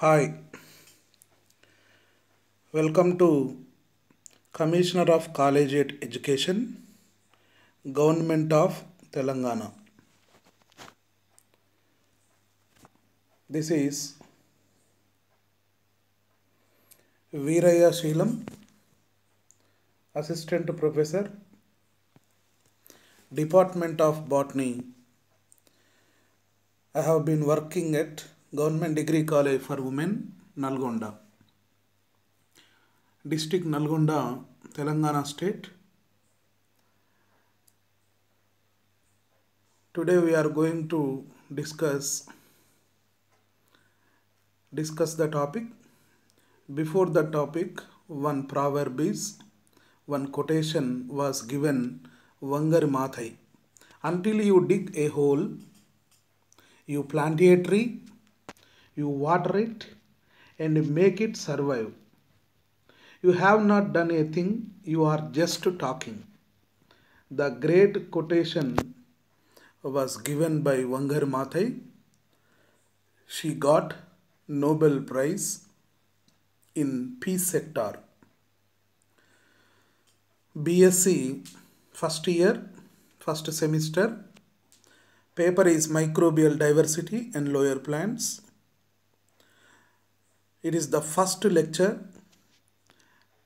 Hi, welcome to Commissioner of Collegiate Education, Government of Telangana. This is Veeraya Sheelam, Assistant Professor, Department of Botany. I have been working at Government Degree College for Women, Nalgonda, District Nalgonda, Telangana State. today we are going to discuss discuss the topic before the topic one proverb is one quotation was given Vangar mathai until you dig a hole you plant a tree you water it and make it survive. You have not done a thing, you are just talking. The great quotation was given by Wangar Mathai. She got Nobel Prize in peace sector. BSc first year, first semester. Paper is microbial diversity and lower plants. It is the first lecture.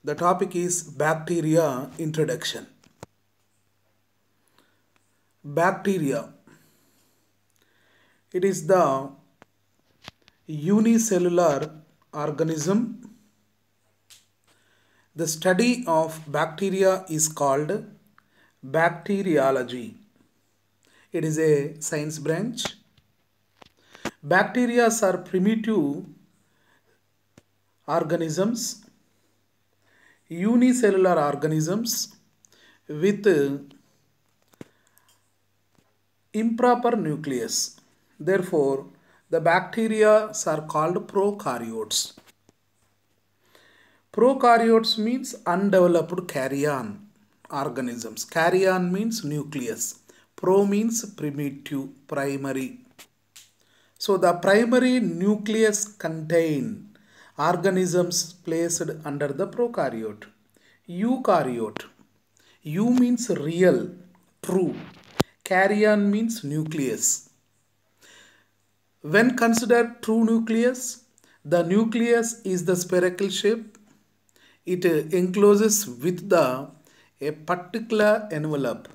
The topic is bacteria introduction. Bacteria. It is the unicellular organism. The study of bacteria is called bacteriology. It is a science branch. Bacteria are primitive organisms, unicellular organisms with improper nucleus. Therefore, the bacteria are called prokaryotes. Prokaryotes means undeveloped carrion organisms. Carrion means nucleus. Pro means primitive, primary. So the primary nucleus contain organisms placed under the prokaryote. Eukaryote. U means real, true. Carrion means nucleus. When considered true nucleus, the nucleus is the spherical shape. It encloses with the a particular envelope,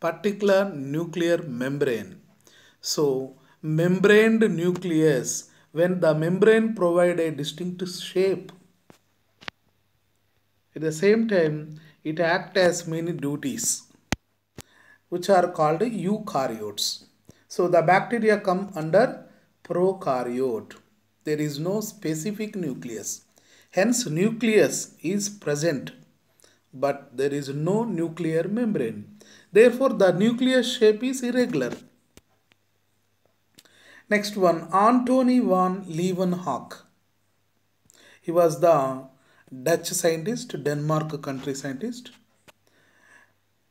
particular nuclear membrane. So, membraned nucleus when the membrane provide a distinct shape. At the same time, it act as many duties which are called eukaryotes. So the bacteria come under prokaryote. There is no specific nucleus. Hence nucleus is present but there is no nuclear membrane. Therefore the nucleus shape is irregular. Next one, Antony van Leeuwenhoek. He was the Dutch scientist, Denmark country scientist.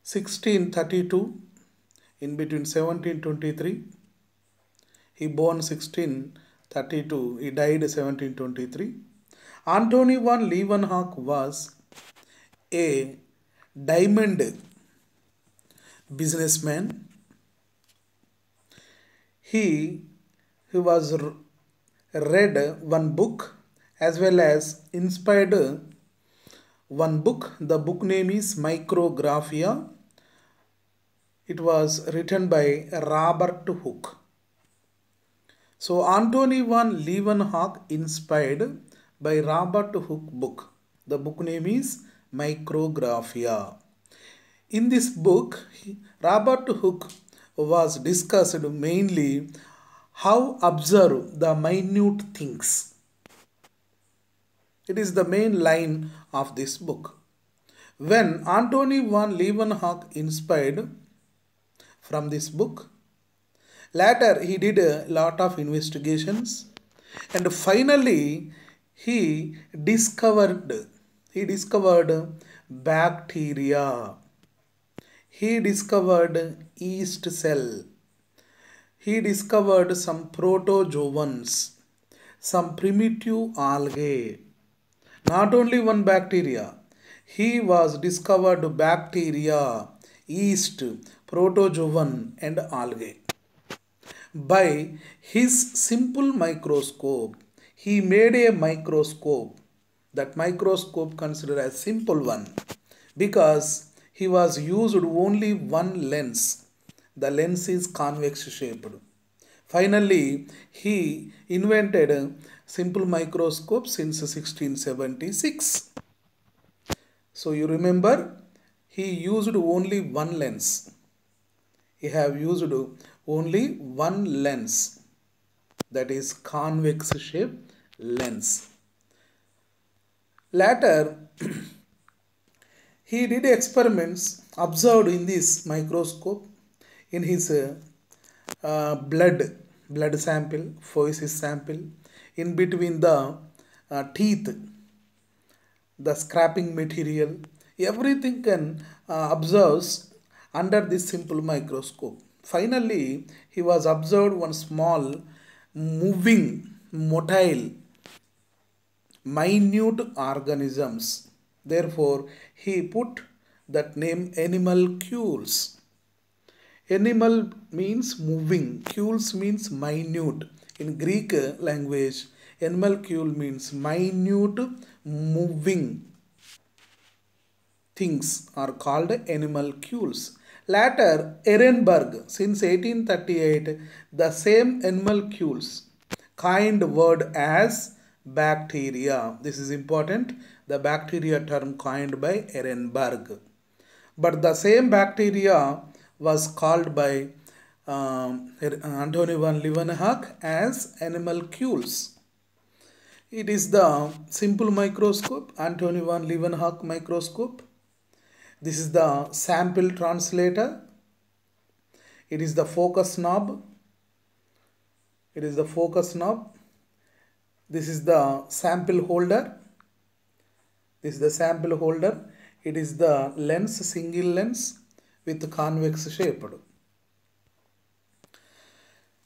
1632, in between 1723, he born 1632, he died 1723. Antony van Leeuwenhoek was a diamond businessman. He he was read one book as well as inspired one book. The book name is Micrographia. It was written by Robert Hooke. So Antony van Leeuwenhoek inspired by Robert Hooke book. The book name is Micrographia. In this book, Robert Hooke was discussed mainly how observe the minute things. It is the main line of this book. When Antony van Leeuwenhoek inspired from this book, later he did a lot of investigations and finally he discovered he discovered bacteria he discovered yeast cell he discovered some protozoans, some primitive algae. Not only one bacteria, he was discovered bacteria, yeast, protozoan and algae. By his simple microscope, he made a microscope. That microscope considered as simple one because he was used only one lens the lens is convex shaped. Finally, he invented simple microscope since 1676. So you remember, he used only one lens. He have used only one lens that is convex shape lens. Later, he did experiments observed in this microscope in his uh, blood blood sample foeces sample in between the uh, teeth the scraping material everything can uh, observes under this simple microscope finally he was observed one small moving motile minute organisms therefore he put that name animalcules Animal means moving. Cules means minute. In Greek language, animalcule means minute moving things are called animalcules. Later, Ehrenberg, since 1838, the same animalcules, kind word as bacteria. This is important. The bacteria term coined by Ehrenberg. But the same bacteria was called by um, van Leeuwenhoek as animalcules. It is the simple microscope, Antony van Leeuwenhoek microscope. This is the sample translator. It is the focus knob. It is the focus knob. This is the sample holder. This is the sample holder. It is the lens, single lens with convex shape,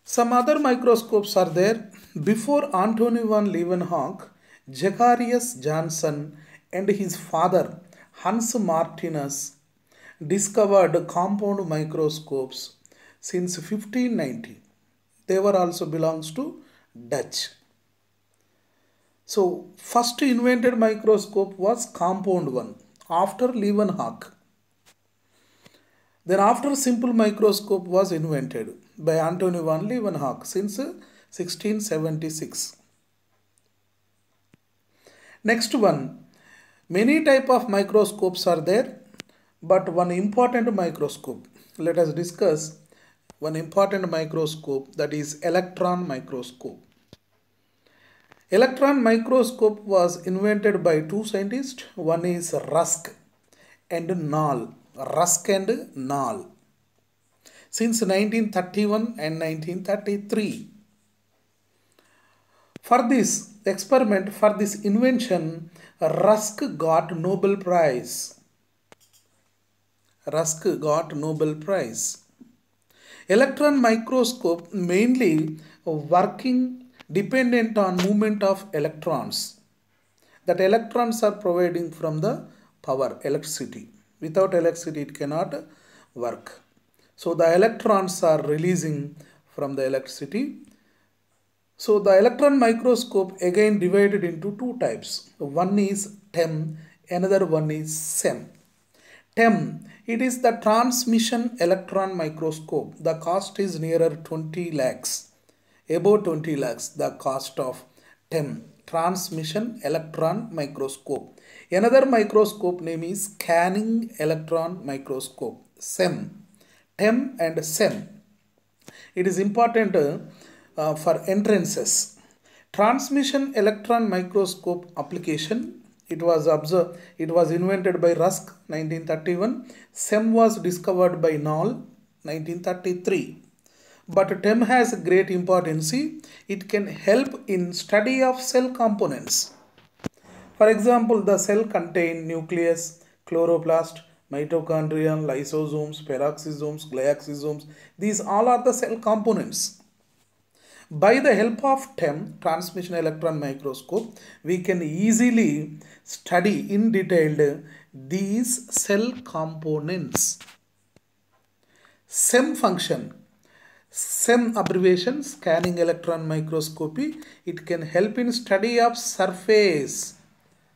Some other microscopes are there. Before Antony van Leeuwenhoek, Zacharias Johnson and his father Hans Martinus discovered compound microscopes since 1590. They were also belongs to Dutch. So first invented microscope was compound one after Leeuwenhoek. Then after simple microscope was invented by Antony van Leeuwenhoek since 1676. Next one, many type of microscopes are there but one important microscope. Let us discuss one important microscope that is electron microscope. Electron microscope was invented by two scientists. One is Rusk and Nall. Rusk and Nall since 1931 and 1933. For this experiment, for this invention, Rusk got Nobel Prize. Rusk got Nobel Prize. Electron microscope mainly working dependent on movement of electrons. That electrons are providing from the power, electricity. Without electricity, it cannot work. So the electrons are releasing from the electricity. So the electron microscope again divided into two types. One is TEM, another one is SEM. TEM, it is the transmission electron microscope. The cost is nearer 20 lakhs, above 20 lakhs, the cost of TEM transmission electron microscope. Another microscope name is scanning electron microscope, SEM. TEM and SEM. It is important uh, uh, for entrances. Transmission electron microscope application. It was observed. It was invented by Rusk 1931. SEM was discovered by Knoll 1933 but TEM has great importance. It can help in study of cell components. For example, the cell contain nucleus, chloroplast, mitochondria, lysosomes, peroxisomes, glyoxysomes. These all are the cell components. By the help of TEM, transmission electron microscope, we can easily study in detail these cell components. SEM function same abbreviation scanning electron microscopy. It can help in study of surface,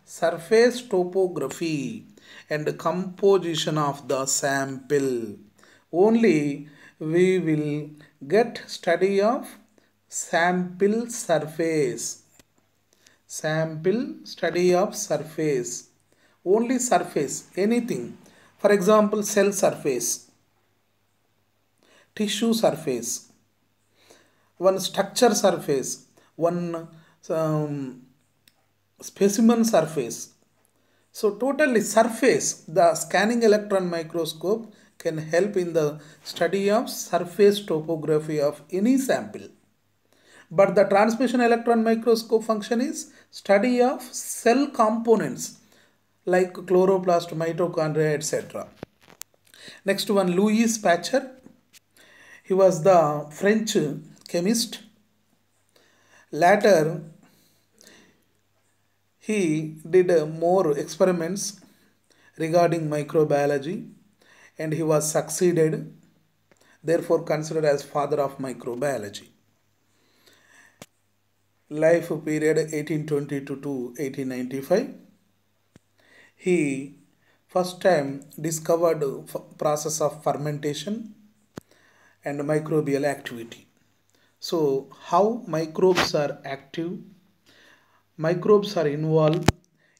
surface topography and composition of the sample. Only we will get study of sample surface. Sample study of surface. Only surface, anything. For example, cell surface tissue surface, one structure surface, one um, specimen surface. So totally surface, the scanning electron microscope can help in the study of surface topography of any sample. But the transmission electron microscope function is study of cell components like chloroplast, mitochondria, etc. Next one, Louis Patcher. He was the French chemist. Later, he did more experiments regarding microbiology and he was succeeded, therefore considered as father of microbiology. Life period 1820 to 1895. He first time discovered process of fermentation and microbial activity. So how microbes are active? Microbes are involved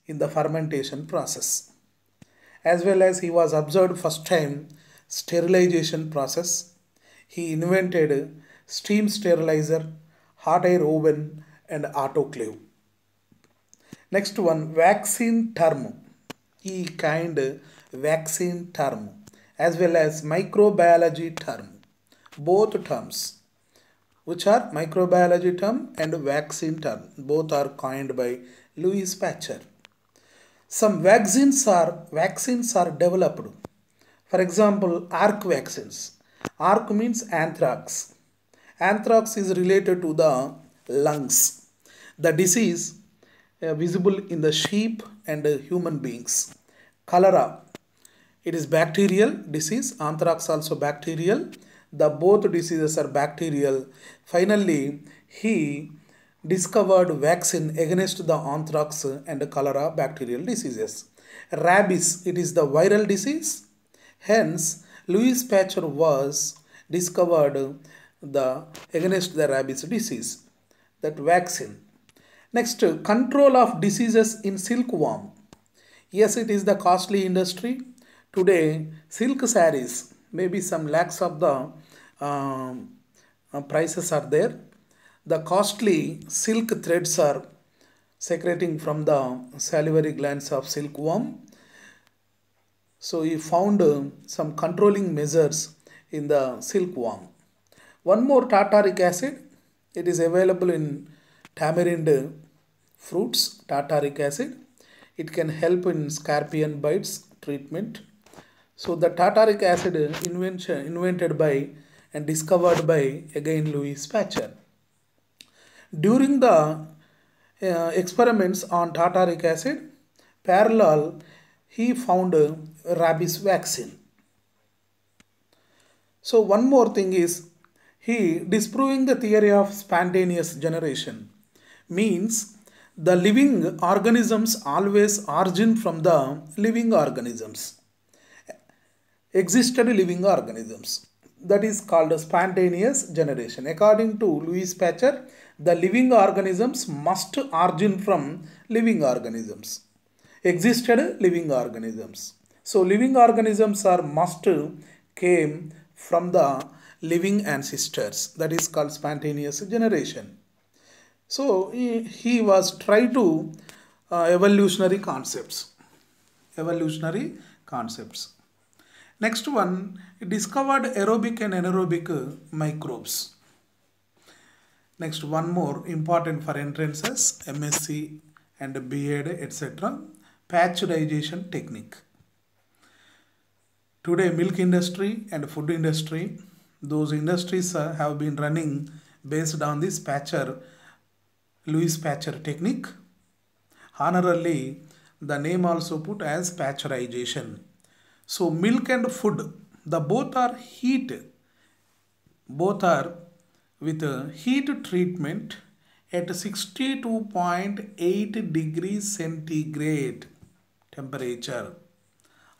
in the fermentation process. As well as he was observed first time sterilization process. He invented steam sterilizer, hot air oven and autoclave. Next one vaccine term. E kind vaccine term as well as microbiology term both terms which are microbiology term and vaccine term. Both are coined by Louis Patcher. Some vaccines are vaccines are developed. For example, ARC vaccines. ARC means anthrax. Anthrax is related to the lungs. The disease uh, visible in the sheep and uh, human beings. Cholera. It is bacterial disease. Anthrax also bacterial the both diseases are bacterial. Finally, he discovered vaccine against the anthrax and cholera bacterial diseases. Rabies, it is the viral disease. Hence, Louis Pasteur was discovered the against the rabies disease, that vaccine. Next, control of diseases in silkworm. Yes, it is the costly industry. Today, silk saris, maybe some lakhs of the um, uh, prices are there. The costly silk threads are secreting from the salivary glands of silkworm. So he found uh, some controlling measures in the silkworm. One more tartaric acid. It is available in tamarind fruits, tartaric acid. It can help in scorpion bites treatment. So the tartaric acid invention invented by and discovered by again Louis Spachel. During the uh, experiments on tartaric acid, parallel he found a rabies vaccine. So one more thing is he disproving the theory of spontaneous generation means the living organisms always origin from the living organisms existed living organisms that is called spontaneous generation. According to Louis Patcher, the living organisms must origin from living organisms. Existed living organisms. So living organisms are must came from the living ancestors. That is called spontaneous generation. So he was try to uh, evolutionary concepts. Evolutionary concepts. Next one, discovered aerobic and anaerobic microbes. Next one more important for entrances, MSc and B.Ed etc. Pasteurization technique. Today milk industry and food industry, those industries uh, have been running based on this Patcher, Louis Patcher technique. Honorarily, the name also put as pasteurization so milk and food, the both are heat. Both are with heat treatment at 62.8 degrees centigrade temperature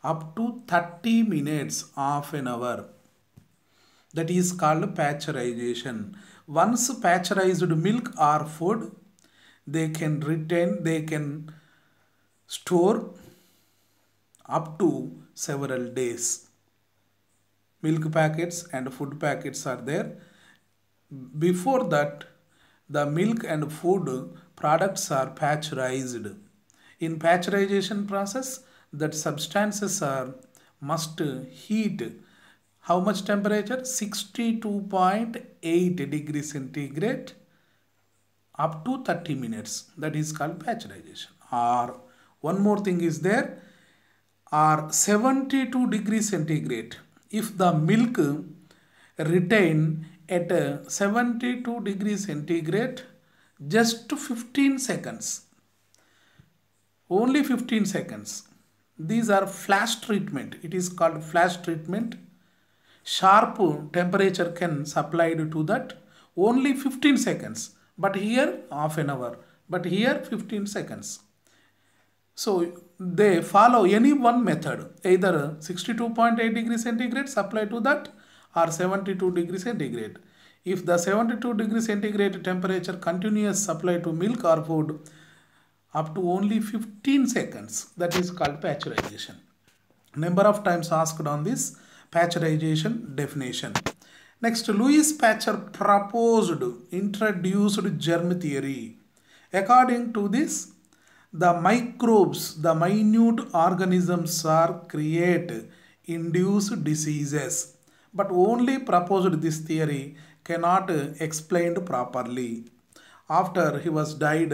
up to 30 minutes half an hour that is called pasteurization once pasteurized milk or food they can retain they can store up to several days. Milk packets and food packets are there. Before that, the milk and food products are pasteurized. In pasteurization process, that substances are must heat how much temperature 62.8 degrees centigrade up to 30 minutes that is called pasteurization or one more thing is there are 72 degrees centigrade if the milk retain at 72 degrees centigrade just 15 seconds only 15 seconds these are flash treatment it is called flash treatment sharp temperature can supplied to that only 15 seconds but here half an hour but here 15 seconds so they follow any one method, either 62.8 degree centigrade supply to that or 72 degree centigrade. If the 72 degree centigrade temperature continues supply to milk or food up to only 15 seconds, that is called pasteurization. Number of times asked on this pasteurization definition. Next, Louis Pasteur proposed, introduced germ theory. According to this, the microbes, the minute organisms are create induce diseases. But only proposed this theory cannot explained properly. After he was died,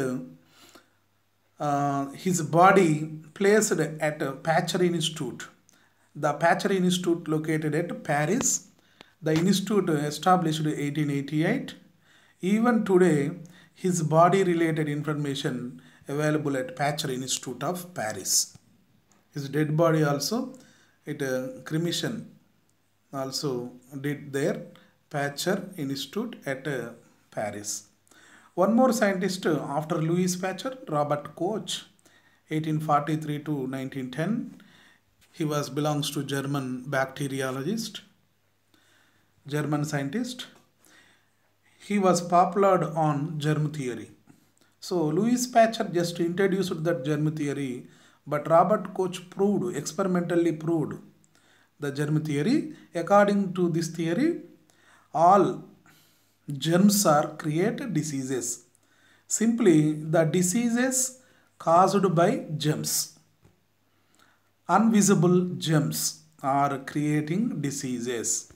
uh, his body placed at Pasteur Institute. The Pasteur Institute located at Paris. The institute established 1888. Even today, his body related information available at Patcher Institute of Paris. His dead body also, it uh, cremation also did there, Patcher Institute at uh, Paris. One more scientist uh, after Louis Patcher, Robert Koch, 1843 to 1910. He was belongs to German bacteriologist, German scientist. He was popular on germ theory. So Louis Pasteur just introduced that germ theory, but Robert Koch proved, experimentally proved the germ theory. According to this theory, all germs are create diseases. Simply the diseases caused by germs. Invisible germs are creating diseases.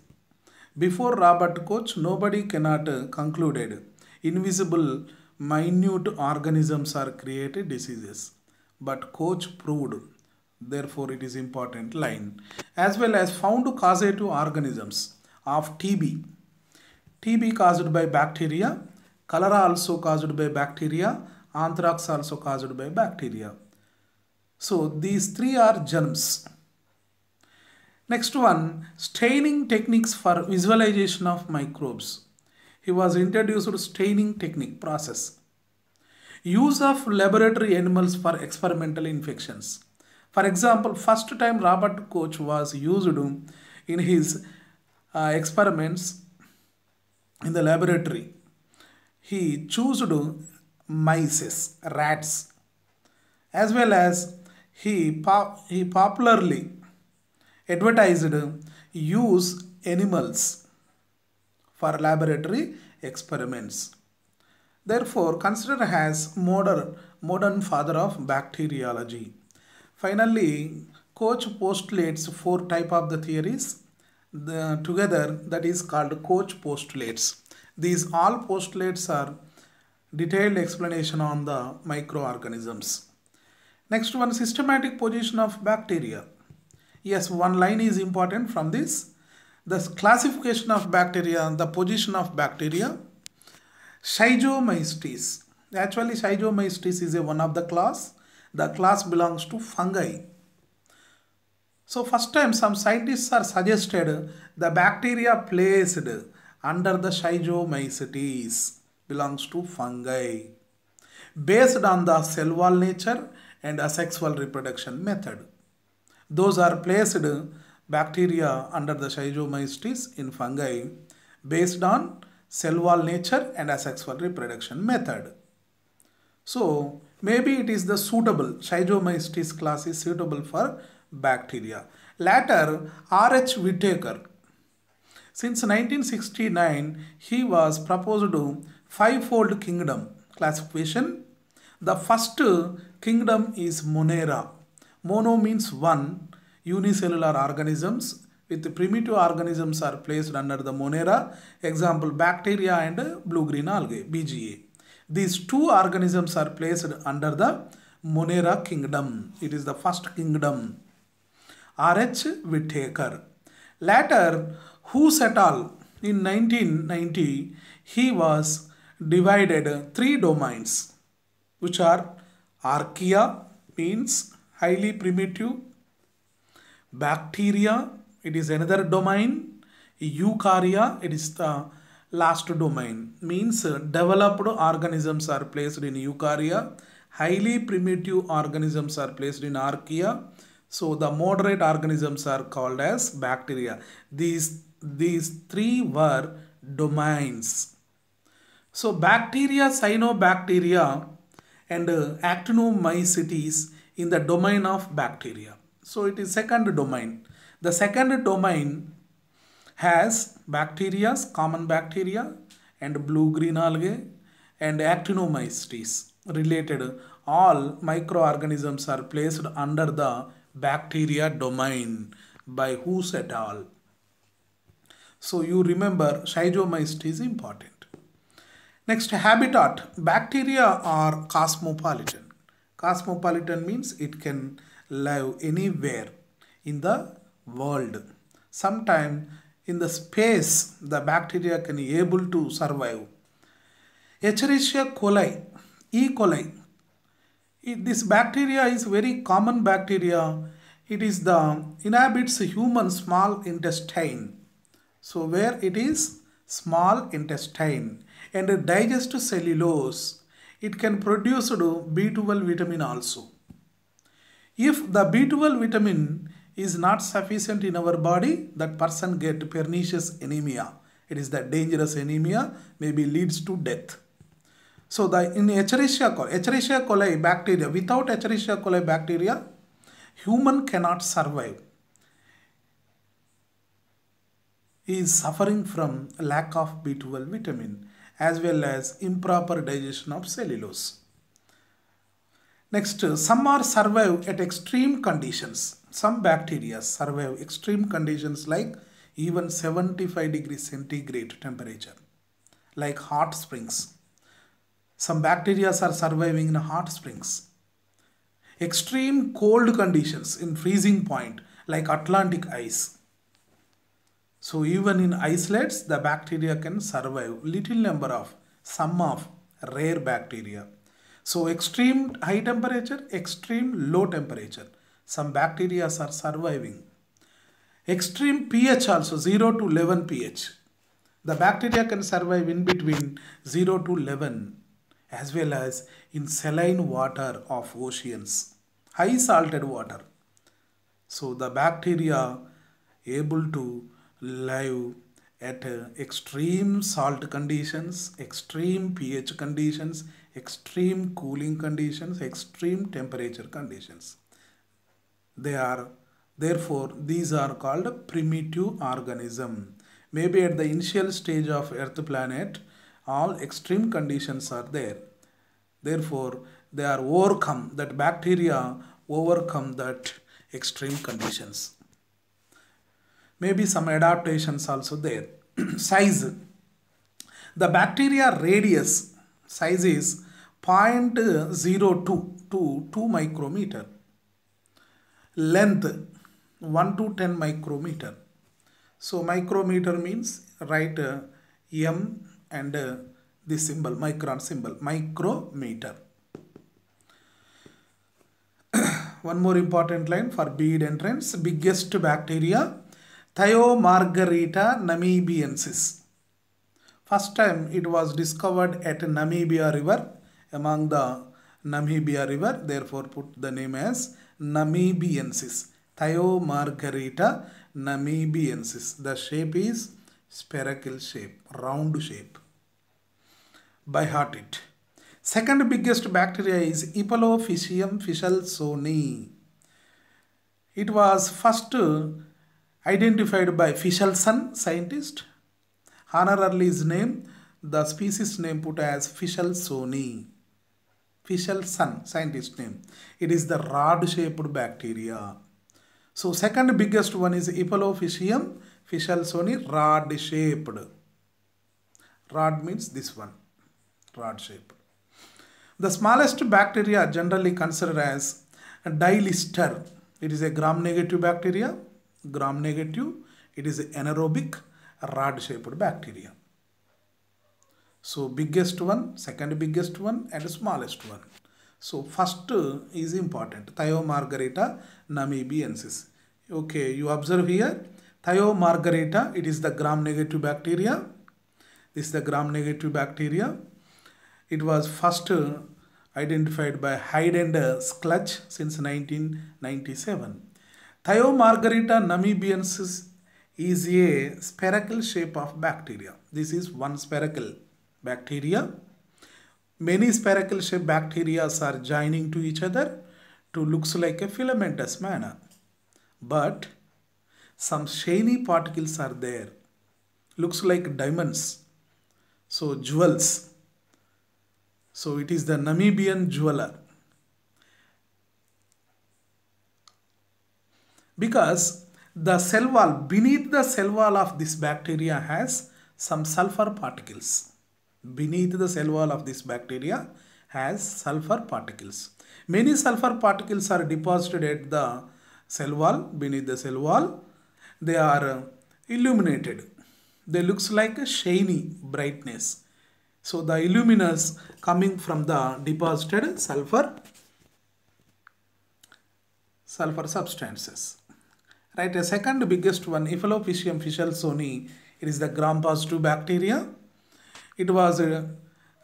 Before Robert Koch, nobody cannot concluded invisible minute organisms are created diseases. But Koch proved, therefore it is important line. As well as found causative organisms of TB. TB caused by bacteria, cholera also caused by bacteria, anthrax also caused by bacteria. So these three are germs. Next one, staining techniques for visualization of microbes he was introduced staining technique process. Use of laboratory animals for experimental infections. For example, first time Robert Koch was used in his uh, experiments in the laboratory. He chose to mice, rats, as well as he, pop he popularly advertised use animals for laboratory experiments. Therefore, considered as modern, modern father of bacteriology. Finally, Koch postulates four type of the theories the, together that is called Koch postulates. These all postulates are detailed explanation on the microorganisms. Next one systematic position of bacteria. Yes, one line is important from this the classification of bacteria the position of bacteria. Schizomycetes. Actually, Schizomycetes is a one of the class. The class belongs to fungi. So first time some scientists are suggested the bacteria placed under the Schizomycetes belongs to fungi based on the cell wall nature and asexual reproduction method. Those are placed bacteria under the Schizomyces in fungi based on cell wall nature and asexual reproduction method. So maybe it is the suitable, Schizomyces class is suitable for bacteria. Later, R.H. Whittaker, Since 1969, he was proposed to five-fold kingdom classification. The first kingdom is Monera. Mono means one unicellular organisms with primitive organisms are placed under the Monera, example bacteria and blue-green algae, BGA. These two organisms are placed under the Monera kingdom. It is the first kingdom. R.H. Whittaker. Later, who set all in 1990, he was divided three domains, which are Archaea means highly primitive Bacteria, it is another domain. Eukarya, it is the last domain. Means uh, developed organisms are placed in eukarya. Highly primitive organisms are placed in archaea. So the moderate organisms are called as bacteria. These, these three were domains. So bacteria, cyanobacteria and uh, actinomycetes in the domain of bacteria. So it is second domain. The second domain has bacteria, common bacteria and blue-green algae and actinomycetes related. All microorganisms are placed under the bacteria domain by whose at all. So you remember schizomycete is important. Next habitat. Bacteria are cosmopolitan. Cosmopolitan means it can live anywhere in the world. Sometimes in the space the bacteria can be able to survive. Escherichia coli, E. coli. this bacteria is very common bacteria. It is the inhabits human small intestine. So where it is small intestine and digest cellulose, it can produce B12 vitamin also. If the B12 vitamin is not sufficient in our body, that person get pernicious anemia. It is that dangerous anemia, maybe leads to death. So the in Escherichia coli, Escherichia coli bacteria, without Escherichia coli bacteria, human cannot survive. He is suffering from lack of B12 vitamin as well as improper digestion of cellulose. Next, some are survive at extreme conditions. Some bacteria survive extreme conditions like even 75 degrees centigrade temperature, like hot springs. Some bacteria are surviving in hot springs. Extreme cold conditions in freezing point, like Atlantic ice. So even in islets, the bacteria can survive little number of, some of rare bacteria. So extreme high temperature, extreme low temperature. Some bacteria are surviving. Extreme pH also 0 to 11 pH. The bacteria can survive in between 0 to 11 as well as in saline water of oceans, high salted water. So the bacteria able to live at extreme salt conditions, extreme pH conditions, extreme cooling conditions, extreme temperature conditions. They are therefore these are called primitive organism. Maybe at the initial stage of earth planet all extreme conditions are there. Therefore they are overcome that bacteria overcome that extreme conditions. Maybe some adaptations also there. size. The bacteria radius size is 0.02 to 2 micrometer. Length 1 to 10 micrometer. So micrometer means write uh, M and uh, this symbol micron symbol micrometer. One more important line for bead entrance biggest bacteria Thiomargarita namibiensis. First time it was discovered at Namibia river among the Namibia river. Therefore, put the name as Namibiensis. Thiomargarita namibiensis. The shape is spherical shape, round shape. By heart it. Second biggest bacteria is Epilophysium fischelsoni. It was first identified by Fischelson scientist. Honorarily his name, the species name put as Fischelsoni. Fischel Sun, scientist name. It is the rod-shaped bacteria. So second biggest one is Euphalophysium Fischelsoni rod-shaped. Rod means this one, rod-shaped. The smallest bacteria generally considered as dilister. It is a gram-negative bacteria. Gram-negative. It is anaerobic rod-shaped bacteria. So biggest one, second biggest one and smallest one. So first is important, Thio margarita namibiensis. Okay, you observe here, Thio margarita. it is the gram-negative bacteria. This is the gram-negative bacteria. It was first identified by Hyde and Schlutch since 1997. Thio margarita namibiensis is a spherical shape of bacteria. This is one spherical bacteria. Many spherical shaped bacteria are joining to each other to looks like a filamentous manner. But some shiny particles are there. Looks like diamonds. So jewels. So it is the Namibian jeweler. Because the cell wall, beneath the cell wall of this bacteria has some sulfur particles beneath the cell wall of this bacteria has sulfur particles. Many sulfur particles are deposited at the cell wall, beneath the cell wall. They are uh, illuminated. They looks like a shiny brightness. So the illuminous coming from the deposited sulfur sulfur substances. Right, a second biggest one, Ephelophysium fishelsoni, it is the gram-positive bacteria. It was uh,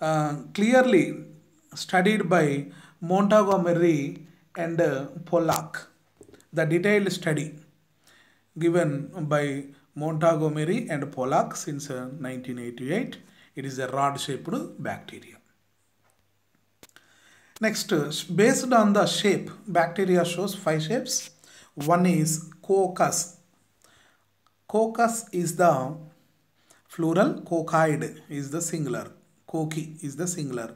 uh, clearly studied by Montgomery and uh, Pollack. The detailed study given by Montgomery and Pollack since 1988. Uh, it is a rod-shaped bacteria. Next, based on the shape, bacteria shows five shapes. One is coccus. Coccus is the Plural cocci is the singular. Cochi is the singular.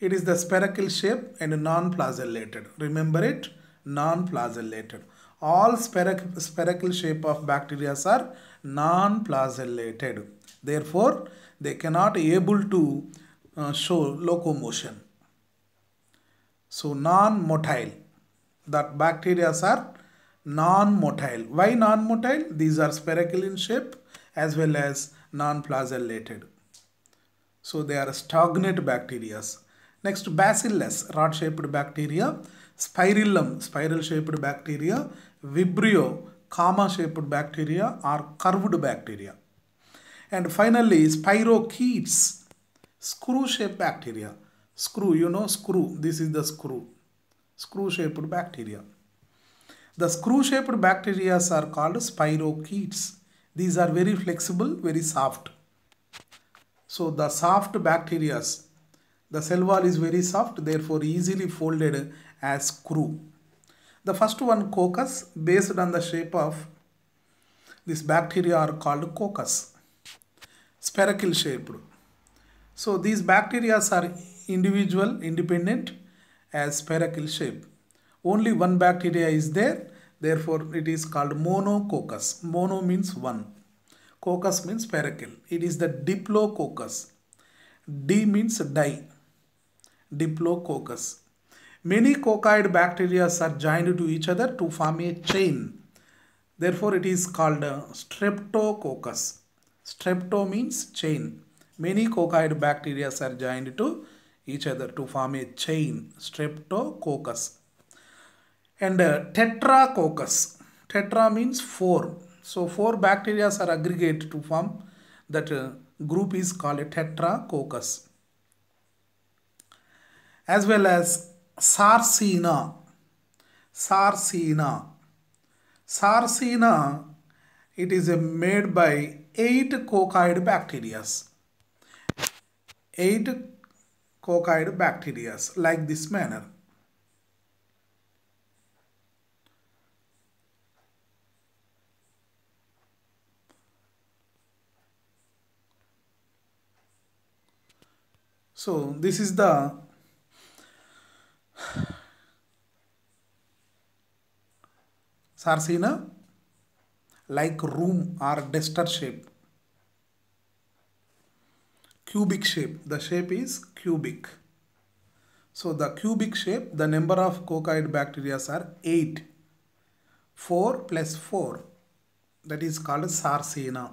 It is the spherical shape and non-flagellated. Remember it, non-flagellated. All spherical shape of bacteria are non-flagellated. Therefore, they cannot able to uh, show locomotion. So, non-motile. That bacteria are non-motile. Why non-motile? These are spherical in shape as well as non-flagellated. So they are stagnant bacteria. Next, bacillus, rod-shaped bacteria, spirillum, spiral-shaped bacteria, vibrio, comma-shaped bacteria or curved bacteria. And finally, spirochetes, screw-shaped bacteria. Screw, you know, screw. This is the screw. Screw-shaped bacteria. The screw-shaped bacteria are called spirochetes. These are very flexible, very soft. So the soft bacteria, the cell wall is very soft, therefore easily folded as screw. The first one coccus based on the shape of this bacteria are called coccus, spherical shaped. So these bacteria are individual, independent as spherical shape. Only one bacteria is there Therefore, it is called monococcus. Mono means one. Coccus means pericle. It is the diplococcus. D means di. Diplococcus. Many cocci bacteria are joined to each other to form a chain. Therefore, it is called streptococcus. Strepto means chain. Many cocci bacteria are joined to each other to form a chain. Streptococcus and tetra uh, tetracoccus. Tetra means four. So four bacteria are aggregated to form that uh, group is called a tetracoccus. As well as Sarsina. Sarsina. Sarsina, it is uh, made by eight cocci bacteria. Eight cocci bacteria like this manner. so this is the sarcina like room or duster shape cubic shape the shape is cubic so the cubic shape the number of cocoid bacteria are 8 4 plus 4 that is called sarcina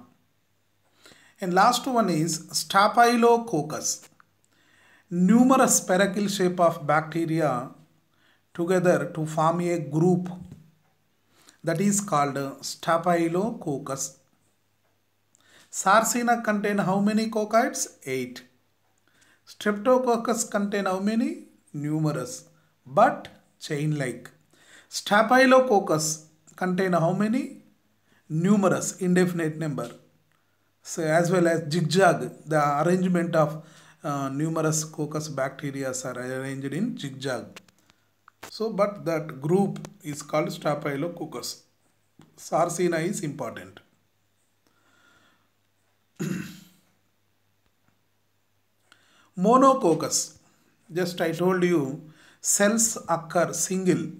and last one is staphylococcus numerous spherical shape of bacteria together to form a group that is called Staphylococcus. Sarcina contain how many cocci? 8. Streptococcus contain how many? Numerous but chain-like. Staphylococcus contain how many? Numerous, indefinite number. So as well as zigzag, the arrangement of uh, numerous coccus bacteria are arranged in zigzag. So, but that group is called Staphylococcus. Sarcina is important. Monococcus. Just I told you, cells occur single.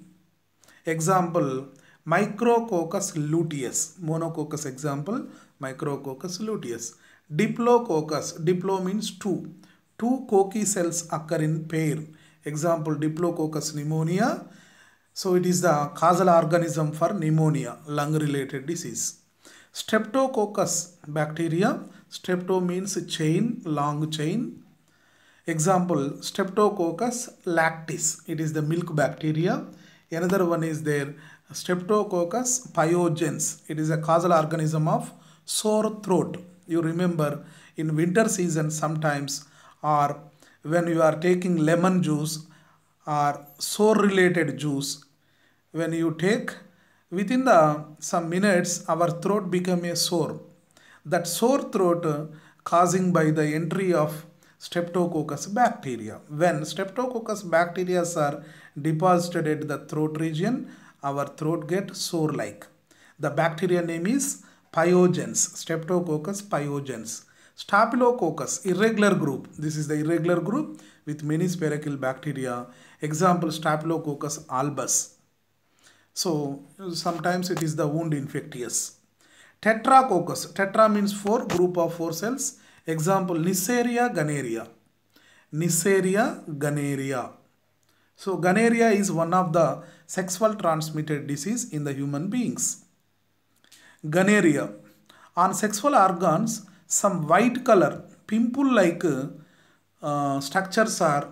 Example, Micrococcus luteus. Monococcus example, Micrococcus luteus. Diplococcus. Diplo means two two cocci cells occur in pair. Example Diplococcus pneumonia. So it is the causal organism for pneumonia, lung related disease. Streptococcus bacteria. Strepto means chain, long chain. Example Streptococcus lactis. It is the milk bacteria. Another one is there Streptococcus pyogens. It is a causal organism of sore throat. You remember in winter season sometimes or when you are taking lemon juice or sore related juice when you take within the some minutes our throat become a sore that sore throat uh, causing by the entry of streptococcus bacteria when streptococcus bacteria are deposited at the throat region our throat get sore like the bacteria name is pyogens streptococcus pyogens Staphylococcus, irregular group. This is the irregular group with many spherical bacteria. Example, Staphylococcus albus. So, sometimes it is the wound infectious. Tetracoccus. Tetra means four, group of four cells. Example, Neisseria gonorrhea. Neisseria gonorrhea. So, gonorrhea is one of the sexual transmitted disease in the human beings. Gonorrhea. On sexual organs, some white color pimple like uh, structures are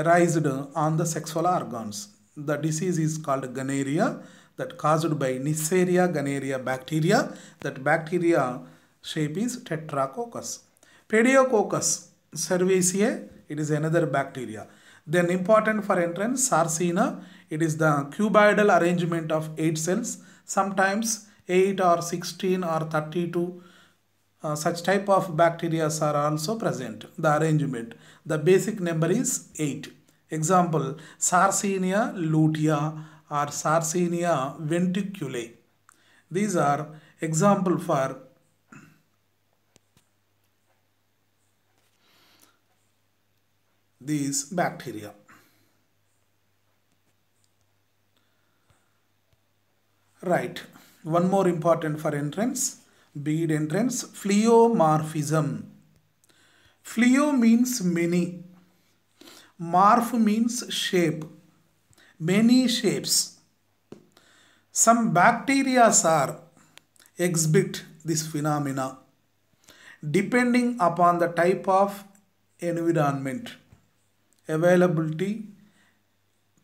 arised on the sexual organs. The disease is called gonorrhea that caused by Neisseria gonorrhea bacteria. That bacteria shape is tetracoccus. Pediococcus cerevisiae, it is another bacteria. Then important for entrance, sarcina, it is the cuboidal arrangement of 8 cells. Sometimes 8 or 16 or 32 uh, such type of bacteria are also present. The arrangement. The basic number is 8. Example, Sarcinia lutea or Sarcinia ventriculae. These are example for these bacteria. Right, one more important for entrance bead entrance fleomorphism fleo means many morph means shape many shapes some bacteria are exhibit this phenomena depending upon the type of environment availability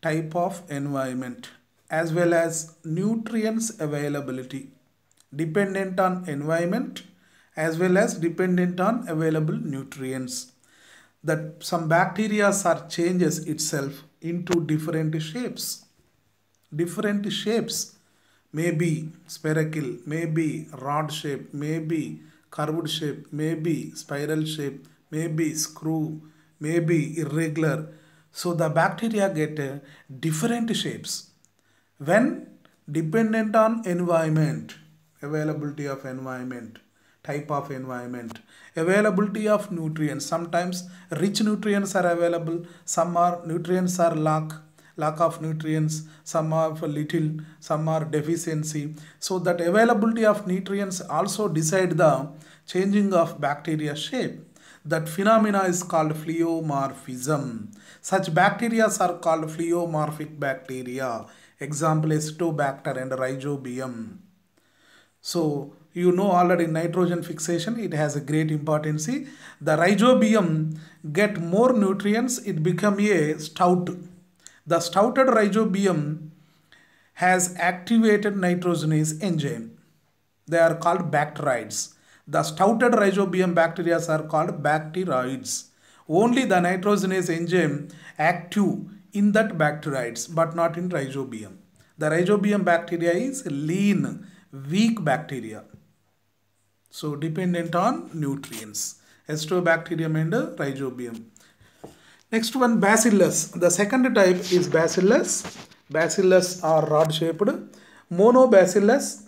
type of environment as well as nutrients availability dependent on environment as well as dependent on available nutrients. That some bacteria are changes itself into different shapes. Different shapes may be spherical, may be rod shape, may be curved shape, may be spiral shape, may be screw, may be irregular. So the bacteria get uh, different shapes when dependent on environment availability of environment, type of environment, availability of nutrients. Sometimes rich nutrients are available, some are nutrients are lack, lack of nutrients, some are little, some are deficiency. So that availability of nutrients also decide the changing of bacteria shape. That phenomena is called pleomorphism. Such bacteria are called pleomorphic bacteria. Example is Stobacter and Rhizobium. So you know already nitrogen fixation, it has a great importance. The rhizobium get more nutrients, it become a stout. The stouted rhizobium has activated nitrogenase enzyme. They are called bacteroids. The stouted rhizobium bacteria are called bacteroids. Only the nitrogenase enzyme active in that bacteroids but not in rhizobium. The rhizobium bacteria is lean weak bacteria. So dependent on nutrients. Estrobacterium and Rhizobium. Next one Bacillus. The second type is Bacillus. Bacillus are rod shaped. Monobacillus.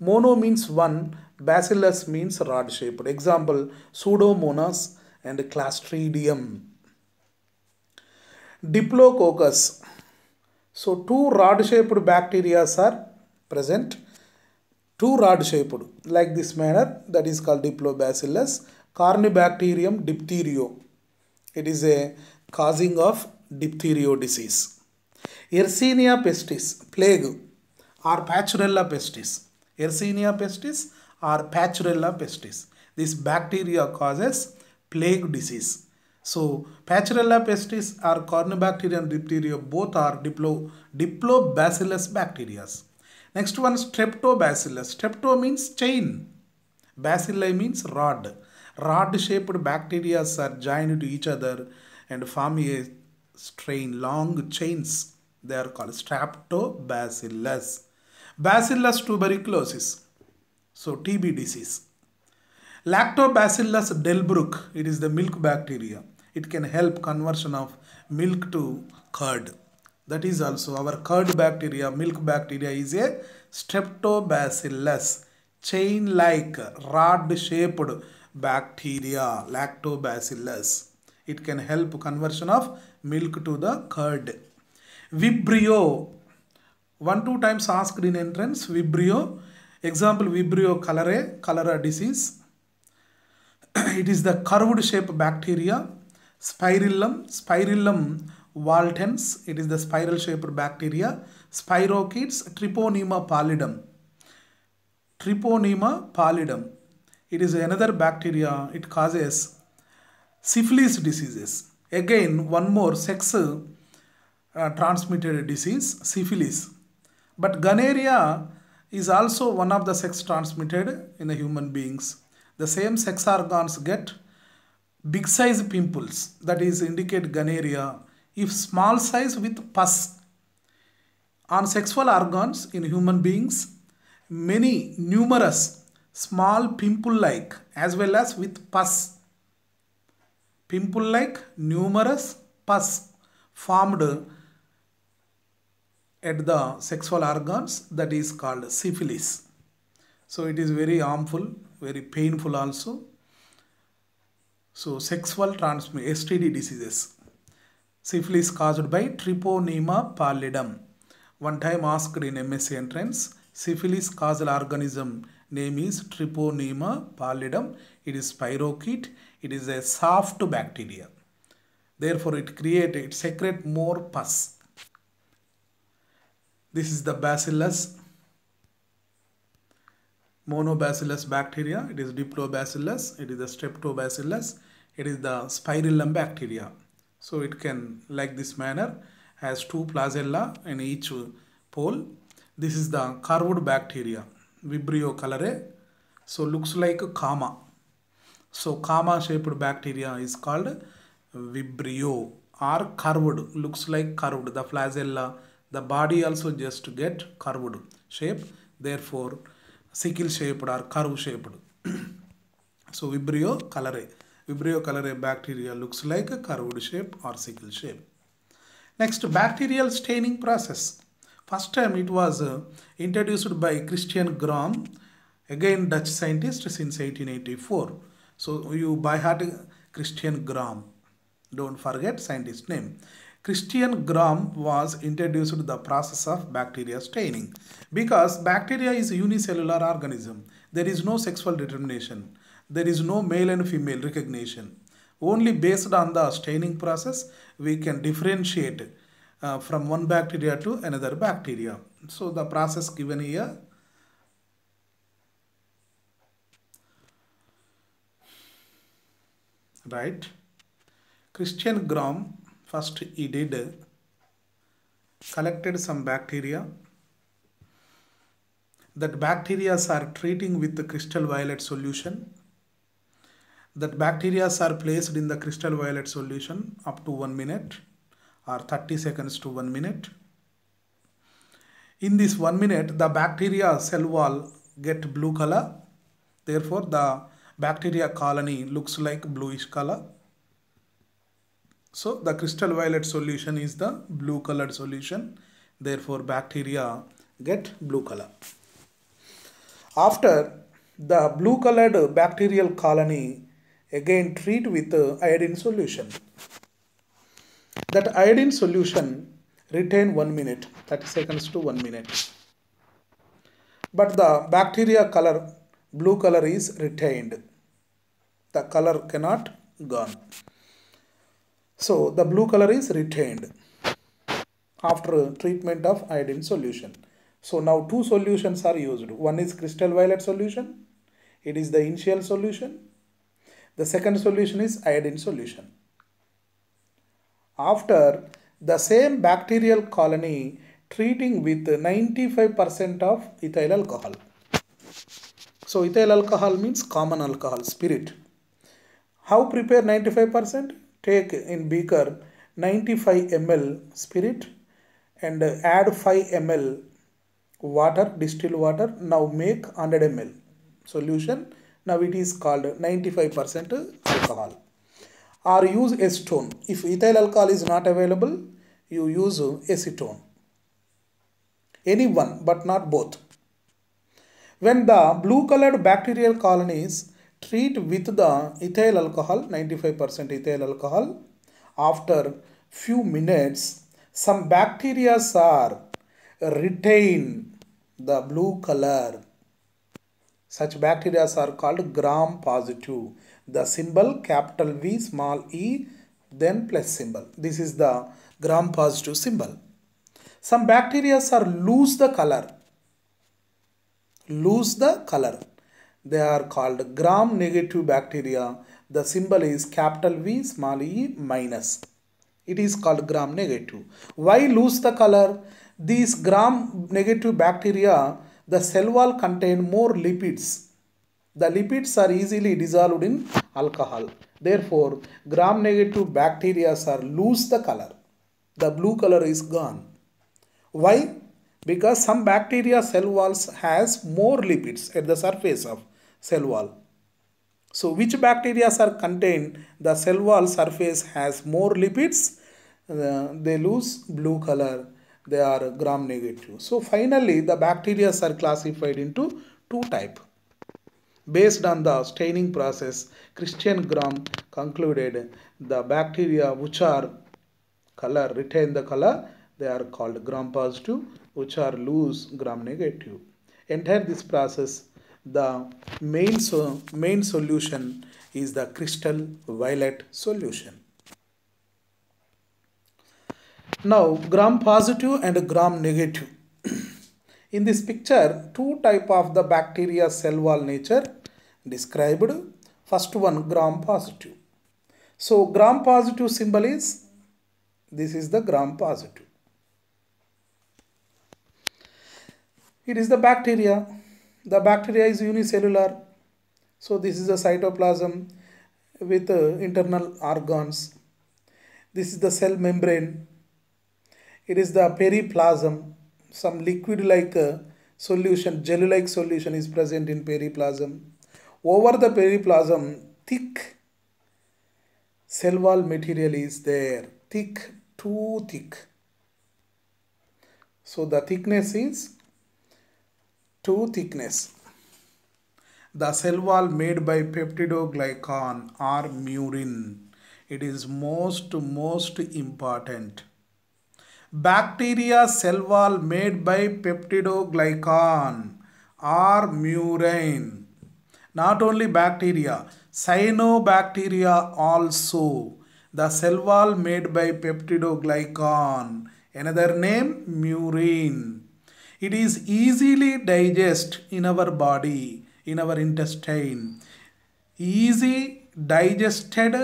Mono means one. Bacillus means rod shaped. Example Pseudomonas and Clostridium. Diplococcus. So two rod shaped bacteria are present two rod shaped like this manner that is called diplobacillus carnibacterium diphtherio. It is a causing of diphtheria disease. Yersinia pestis, plague or Pachyrella pestis. Yersinia pestis or Pachyrella pestis. This bacteria causes plague disease. So Pachyrella pestis or Cornibacterium diphtheria both are diplo, diplobacillus bacteria. Next one streptobacillus. Strepto means chain. Bacilli means rod. Rod shaped bacteria are joined to each other and form a strain, long chains. They are called streptobacillus. Bacillus tuberculosis. So TB disease. Lactobacillus delbruck. It is the milk bacteria. It can help conversion of milk to curd. That is also our curd bacteria, milk bacteria is a streptobacillus, chain-like, rod-shaped bacteria, lactobacillus. It can help conversion of milk to the curd. Vibrio, one two times asked in entrance, Vibrio. Example, Vibrio cholerae, cholera disease. it is the curved shape bacteria, Spirillum. Spirillum Waltons, it is the spiral shaped bacteria, spirochetes, Tryponema pallidum. Tryponema pallidum. It is another bacteria, it causes syphilis diseases. Again, one more sex uh, transmitted disease, syphilis. But gonorrhea is also one of the sex transmitted in the human beings. The same sex organs get big size pimples that is indicate gonorrhea if small size with pus. On sexual organs in human beings, many numerous small pimple-like as well as with pus. Pimple-like numerous pus formed at the sexual organs that is called syphilis. So it is very harmful, very painful also. So sexual transmission, STD diseases. Syphilis caused by Treponema pallidum. One time asked in MSc entrance, syphilis causal organism name is Treponema pallidum. It is spirochete. It is a soft bacteria. Therefore, it create it secrete more pus. This is the bacillus monobacillus bacteria. It is diplobacillus. It is the streptobacillus. It is the spirillum bacteria. So it can like this manner has two flagella in each pole. This is the carved bacteria Vibrio coloré. So looks like comma. So comma shaped bacteria is called Vibrio or curved looks like curved the flagella the body also just get curved shape therefore sickle shaped or curve shaped so vibrio coloré. Vibrio cholerae bacteria looks like a curved shape or sickle shape. Next, bacterial staining process. First time it was uh, introduced by Christian Grom, again Dutch scientist since 1884. So you by heart Christian Grom. Don't forget scientist name. Christian Grom was introduced the process of bacteria staining because bacteria is unicellular organism. There is no sexual determination there is no male and female recognition. Only based on the staining process, we can differentiate uh, from one bacteria to another bacteria. So the process given here. Right. Christian Grom, first he did, collected some bacteria that bacteria are treating with the crystal violet solution that bacteria are placed in the crystal violet solution up to 1 minute or 30 seconds to 1 minute. In this 1 minute, the bacteria cell wall get blue color. Therefore, the bacteria colony looks like bluish color. So, the crystal violet solution is the blue colored solution. Therefore, bacteria get blue color. After the blue colored bacterial colony Again treat with uh, iodine solution. That iodine solution retain 1 minute, 30 seconds to 1 minute. But the bacteria color, blue color is retained. The color cannot gone. So the blue color is retained after uh, treatment of iodine solution. So now two solutions are used. One is crystal violet solution. It is the initial solution. The second solution is iodine solution. After the same bacterial colony treating with 95% of ethyl alcohol. So ethyl alcohol means common alcohol, spirit. How prepare 95%? Take in beaker 95 ml spirit and add 5 ml water, distilled water. Now make 100 ml solution now it is called 95% alcohol. Or use acetone. If ethyl alcohol is not available, you use acetone. Any one but not both. When the blue colored bacterial colonies treat with the ethyl alcohol 95% ethyl alcohol after few minutes some bacteria are retain the blue color such bacteria are called gram-positive. The symbol capital V small e then plus symbol. This is the gram-positive symbol. Some bacteria are lose the color. Lose the color. They are called gram-negative bacteria. The symbol is capital V small e minus. It is called gram-negative. Why lose the color? These gram-negative bacteria the cell wall contain more lipids. The lipids are easily dissolved in alcohol. Therefore, gram-negative bacteria are lose the color. The blue color is gone. Why? Because some bacteria cell walls has more lipids at the surface of cell wall. So which bacteria are contained? The cell wall surface has more lipids. Uh, they lose blue color they are gram negative. So finally the bacteria are classified into two type. Based on the staining process, Christian Gram concluded the bacteria which are color retain the color they are called gram positive which are loose gram negative. Enter this process the main, so, main solution is the crystal violet solution. Now gram positive and gram negative. In this picture, two type of the bacteria cell wall nature described. First one gram positive. So gram positive symbol is, this is the gram positive. It is the bacteria. The bacteria is unicellular. So this is the cytoplasm with uh, internal organs. This is the cell membrane it is the periplasm some liquid like uh, solution gel like solution is present in periplasm over the periplasm thick cell wall material is there thick too thick so the thickness is 2 thickness the cell wall made by peptidoglycan or murine it is most most important Bacteria cell wall made by peptidoglycan or murine. Not only bacteria, cyanobacteria also. The cell wall made by peptidoglycan. Another name, murine. It is easily digest in our body, in our intestine. Easy digested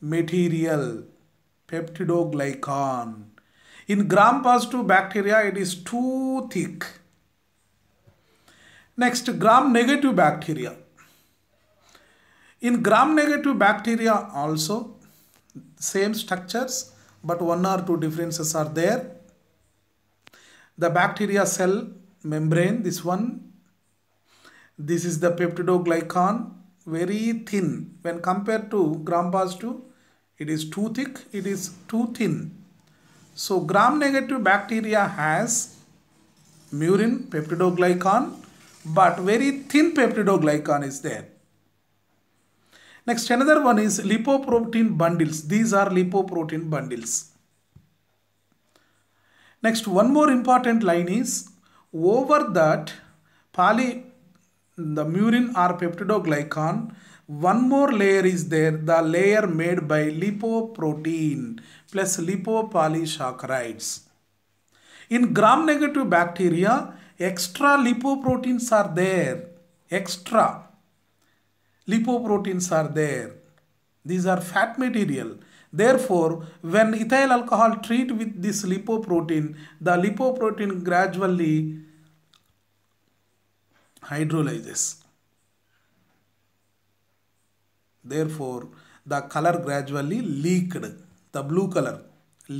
material, peptidoglycan. In gram-positive bacteria, it is too thick. Next, gram-negative bacteria. In gram-negative bacteria also, same structures, but one or two differences are there. The bacteria cell membrane, this one, this is the peptidoglycan, very thin. When compared to gram-positive, it is too thick, it is too thin. So gram-negative bacteria has murine peptidoglycan but very thin peptidoglycan is there. Next another one is lipoprotein bundles. These are lipoprotein bundles. Next one more important line is over that poly the murine or peptidoglycan one more layer is there the layer made by lipoprotein plus lipopolysaccharides. In gram-negative bacteria, extra lipoproteins are there. Extra lipoproteins are there. These are fat material. Therefore, when ethyl alcohol treat with this lipoprotein, the lipoprotein gradually hydrolyzes. Therefore, the color gradually leaked the blue color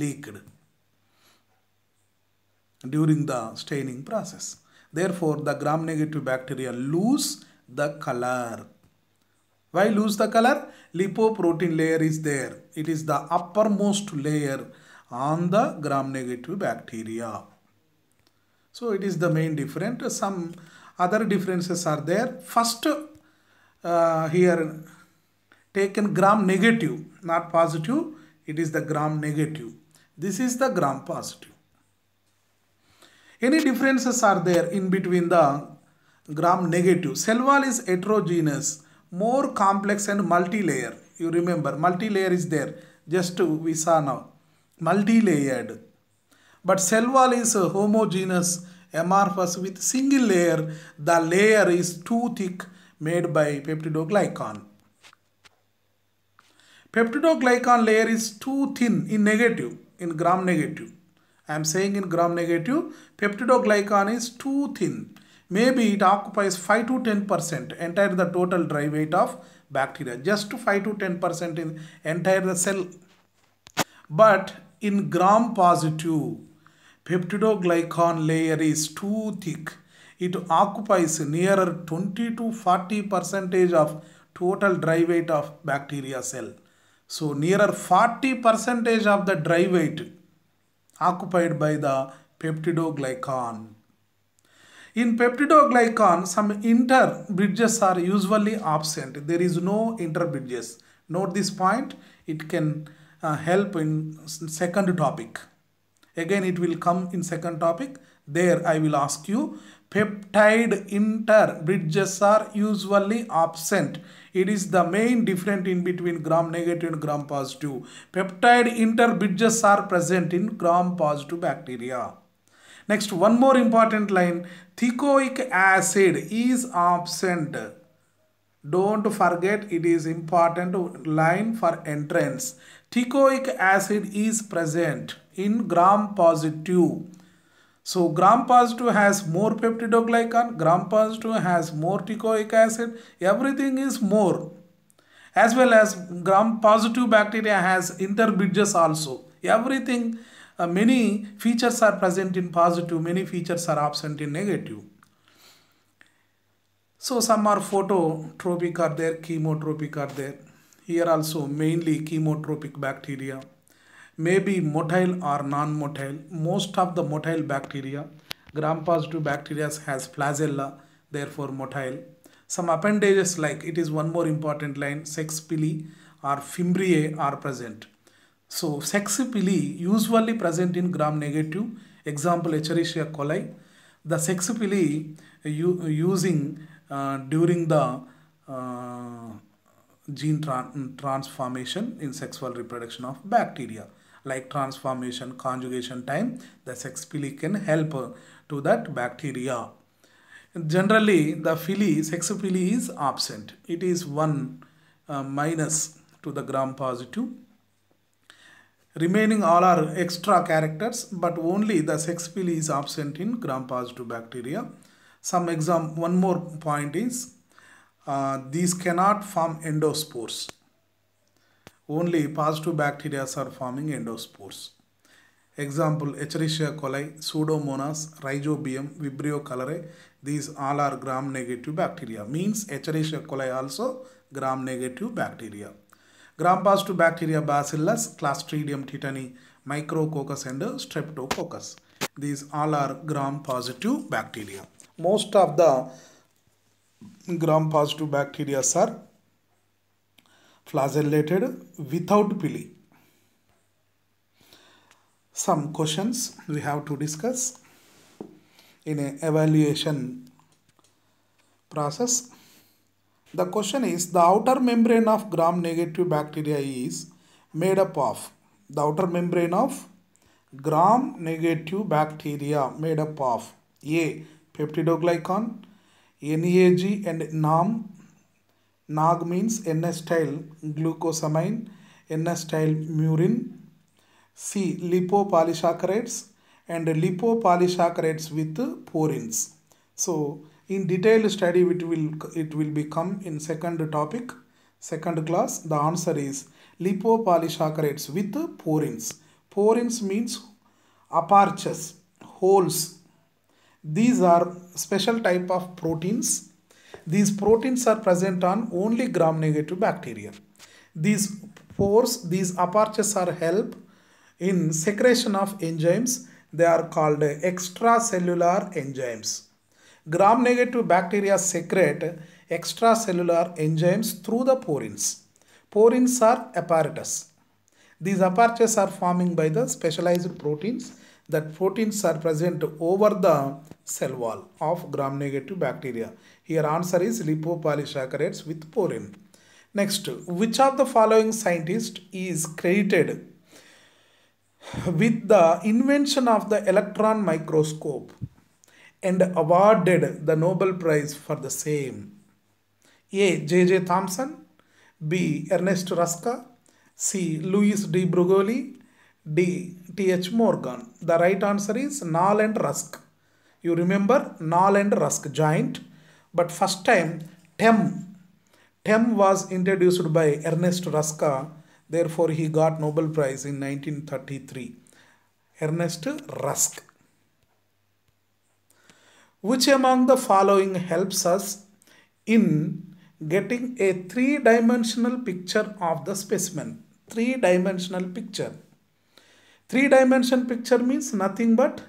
leaked during the staining process. Therefore, the gram-negative bacteria lose the color. Why lose the color? Lipoprotein layer is there. It is the uppermost layer on the gram-negative bacteria. So it is the main difference. Some other differences are there. First, uh, here taken gram negative, not positive it is the gram negative. This is the gram positive. Any differences are there in between the gram negative? Cell wall is heterogeneous, more complex and multi-layer. You remember multi-layer is there. Just we saw now. Multi-layered. But cell wall is homogeneous, amorphous with single layer. The layer is too thick made by peptidoglycan. Peptidoglycan layer is too thin in negative, in gram negative. I am saying in gram negative, peptidoglycan is too thin. Maybe it occupies 5 to 10% entire the total dry weight of bacteria. Just 5 to 10% in entire the cell. But in gram positive, peptidoglycan layer is too thick. It occupies nearer 20 to 40 percentage of total dry weight of bacteria cell. So nearer 40 percentage of the dry weight occupied by the peptidoglycan. In peptidoglycan, some interbridges are usually absent. There is no interbridges. Note this point. It can uh, help in second topic. Again, it will come in second topic. There I will ask you Peptide interbridges are usually absent. It is the main difference in between gram-negative and gram-positive. Peptide interbridges are present in gram-positive bacteria. Next, one more important line. Thecoic acid is absent. Don't forget it is important line for entrance. Thecoic acid is present in gram-positive so gram positive has more peptidoglycan, gram positive has more ticoic acid, everything is more. As well as gram positive bacteria has interbridges also. Everything, uh, many features are present in positive, many features are absent in negative. So some are phototropic are there, chemotropic are there. Here also mainly chemotropic bacteria may be motile or non-motile. Most of the motile bacteria, gram-positive bacteria has flagella, therefore motile. Some appendages like, it is one more important line, sex pili or fimbriae are present. So sex pili usually present in gram-negative, example Escherichia coli. The sex you, using uh, during the uh, gene tra transformation in sexual reproduction of bacteria like transformation, conjugation time, the sexpili can help to that bacteria. Generally, the pili, sexpili is absent. It is 1 uh, minus to the gram positive. Remaining all are extra characters, but only the sex sexpili is absent in gram positive bacteria. Some exam, one more point is uh, these cannot form endospores only positive bacteria are forming endospores. Example Escherichia coli, Pseudomonas, Rhizobium, Vibrio cholerae, these all are gram-negative bacteria. Means Escherichia coli also gram-negative bacteria. Gram-positive bacteria Bacillus, Clostridium tetani, Micrococcus and Streptococcus. These all are gram-positive bacteria. Most of the gram-positive bacteria are flagellated without pili. Some questions we have to discuss in an evaluation process. The question is the outer membrane of gram negative bacteria is made up of the outer membrane of gram negative bacteria made up of A peptidoglycan NAG and NAM Nag means n style glucosamine, n style murine. C. Lipopolysaccharides and lipopolysaccharides with porins. So, in detailed study it will, it will become in second topic, second class. The answer is lipopolysaccharides with porins. Porins means apertures, holes. These are special type of proteins these proteins are present on only gram-negative bacteria. These pores, these apertures are help in secretion of enzymes. They are called extracellular enzymes. Gram-negative bacteria secrete extracellular enzymes through the porins. Porins are apparatus. These apertures are forming by the specialized proteins that proteins are present over the cell wall of gram-negative bacteria. Here answer is lipopolysaccharides with porin. Next, which of the following scientist is credited with the invention of the electron microscope and awarded the Nobel Prize for the same? A. J. J. Thompson B. Ernest Ruska C. Louis de Broglie D. T. H. Morgan The right answer is Null and Rusk. You remember Null and Rusk joint but first time TEM, TEM was introduced by Ernest Ruska. Therefore, he got Nobel Prize in 1933. Ernest Rusk. Which among the following helps us in getting a three-dimensional picture of the specimen? Three-dimensional picture. Three-dimension picture means nothing but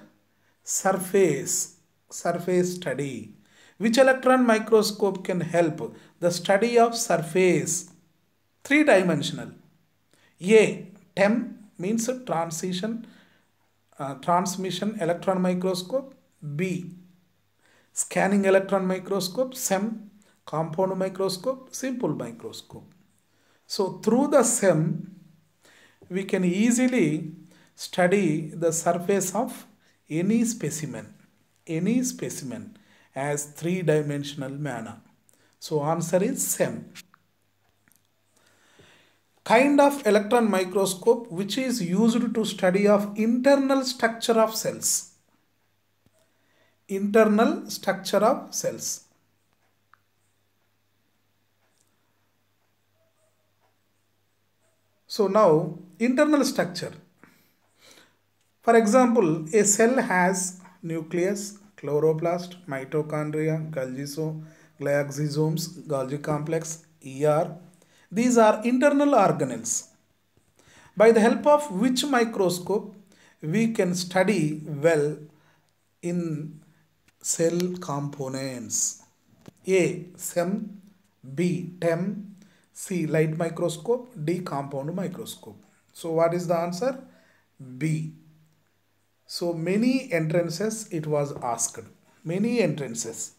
surface, surface study which electron microscope can help the study of surface three dimensional a TEM means transition uh, transmission electron microscope b scanning electron microscope SEM compound microscope simple microscope so through the SEM we can easily study the surface of any specimen any specimen as three-dimensional manner. So answer is same. Kind of electron microscope which is used to study of internal structure of cells. Internal structure of cells. So now internal structure. For example, a cell has nucleus, chloroplast, mitochondria, Golgi glyoxysomes, Golgi complex, ER. These are internal organelles by the help of which microscope we can study well in cell components. A. SEM B. TEM C. Light microscope D. Compound microscope. So what is the answer? B. So many entrances it was asked. Many entrances.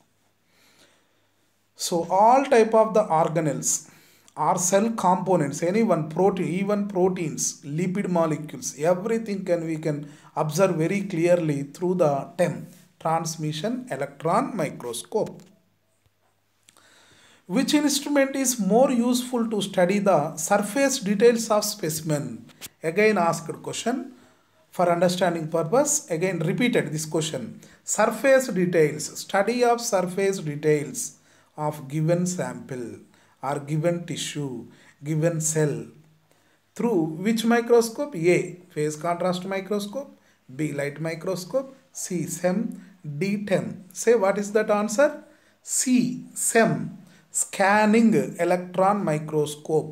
So all type of the organelles are cell components, any one protein, even proteins, lipid molecules, everything can we can observe very clearly through the TEM, transmission electron microscope. Which instrument is more useful to study the surface details of specimen? Again asked question for understanding purpose again repeated this question surface details study of surface details of given sample or given tissue given cell through which microscope a phase contrast microscope b light microscope c sem d tem say what is that answer c sem scanning electron microscope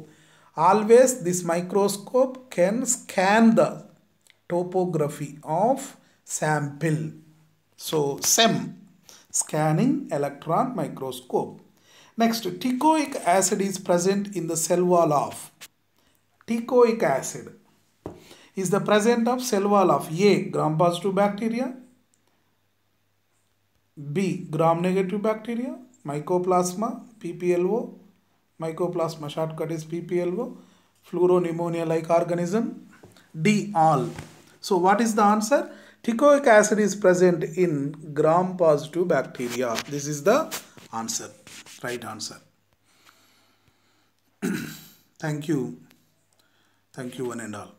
always this microscope can scan the topography of sample. So SEM, scanning electron microscope. Next, ticoic acid is present in the cell wall of. ticoic acid is the present of cell wall of A. Gram-positive bacteria. B. Gram-negative bacteria. Mycoplasma, PPLO. Mycoplasma shortcut is PPLO. Fluoronemonia-like organism. D. All. So what is the answer? Techoic acid is present in gram-positive bacteria. This is the answer, right answer. Thank you. Thank you one and all.